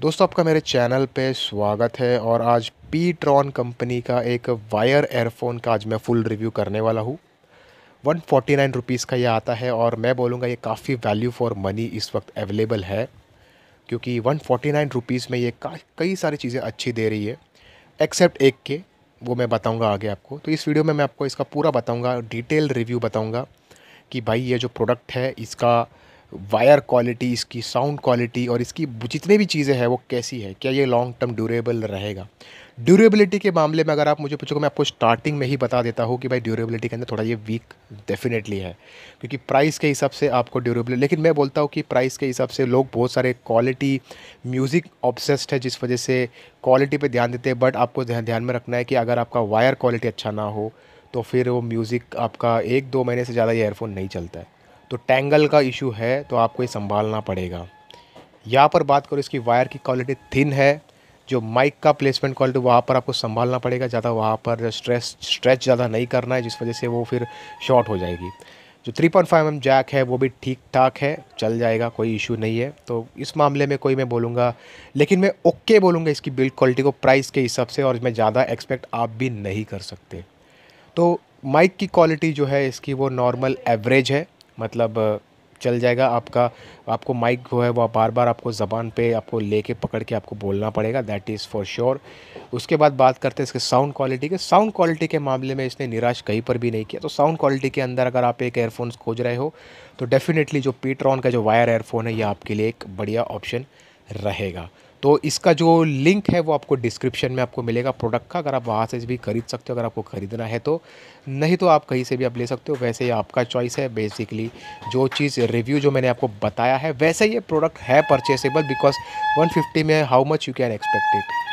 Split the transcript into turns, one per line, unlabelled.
दोस्तों आपका मेरे चैनल पे स्वागत है और आज पी ट्रॉन कंपनी का एक वायर एयरफोन का आज मैं फुल रिव्यू करने वाला हूँ वन फोर्टी नाइन रुपीज़ का ये आता है और मैं बोलूँगा ये काफ़ी वैल्यू फॉर मनी इस वक्त अवेलेबल है क्योंकि वन फोर्टी नाइन रुपीज़ में ये कई सारी चीज़ें अच्छी दे रही है एक्सेप्ट एक के वो मैं बताऊँगा आगे आपको तो इस वीडियो में मैं आपको इसका पूरा बताऊँगा डिटेल रिव्यू बताऊँगा कि भाई ये जो प्रोडक्ट है इसका वायर क्वालिटी इसकी साउंड क्वालिटी और इसकी जितनी भी चीज़ें हैं वो कैसी है क्या ये लॉन्ग टर्म ड्यूरेबल रहेगा ड्यूरेबिलिटी के मामले में अगर आप मुझे पूछोगे मैं आपको स्टार्टिंग में ही बता देता हूँ कि भाई ड्यूरेबिलिटी के अंदर थोड़ा ये वीक डेफिनेटली है क्योंकि प्राइस के हिसाब से आपको ड्यूरेबिलिटी लेकिन मैं बोलता हूँ कि प्राइस के हिसाब से लोग बहुत सारे क्वालिटी म्यूज़िक ऑब्सेस्ड है जिस वजह से क्वालिटी पर ध्यान देते हैं बट आपको ध्यान में रखना है कि अगर आपका वायर क्वालिटी अच्छा ना हो तो फिर वो म्यूज़िक आपका एक दो महीने से ज़्यादा ये एयरफोन नहीं चलता है तो टैंगल का इशू है तो आपको ये संभालना पड़ेगा यहाँ पर बात करो इसकी वायर की क्वालिटी थिन है जो माइक का प्लेसमेंट क्वालिटी वहाँ पर आपको संभालना पड़ेगा ज़्यादा वहाँ पर स्ट्रेस स्ट्रेच ज़्यादा नहीं करना है जिस वजह से वो फिर शॉर्ट हो जाएगी जो 3.5 पॉइंट mm जैक है वो भी ठीक ठाक है चल जाएगा कोई इशू नहीं है तो इस मामले में कोई मैं बोलूँगा लेकिन मैं ओके बोलूँगा इसकी बिल्ड क्वालिटी को प्राइस के हिसाब से और इसमें ज़्यादा एक्सपेक्ट आप भी नहीं कर सकते तो माइक की क्वालिटी जो है इसकी वो नॉर्मल एवरेज है मतलब चल जाएगा आपका आपको माइक जो है वह बार बार आपको ज़बान पे आपको लेके पकड़ के आपको बोलना पड़ेगा दैट इज़ फॉर श्योर उसके बाद बात करते हैं इसके साउंड क्वालिटी के साउंड क्वालिटी के मामले में इसने निराश कहीं पर भी नहीं किया तो साउंड क्वालिटी के अंदर अगर आप एक एयरफोन्स खोज रहे हो तो डेफ़िनेटली जो पीट्रॉन का जो वायर एयरफोन है यह आपके लिए एक बढ़िया ऑप्शन रहेगा तो इसका जो लिंक है वो आपको डिस्क्रिप्शन में आपको मिलेगा प्रोडक्ट का अगर आप वहाँ से भी खरीद सकते हो अगर आपको ख़रीदना है तो नहीं तो आप कहीं से भी आप ले सकते हो वैसे ये आपका चॉइस है बेसिकली जो चीज़ रिव्यू जो मैंने आपको बताया है वैसे ये प्रोडक्ट है परचेसेबल बिकॉज 150 में how much you can expected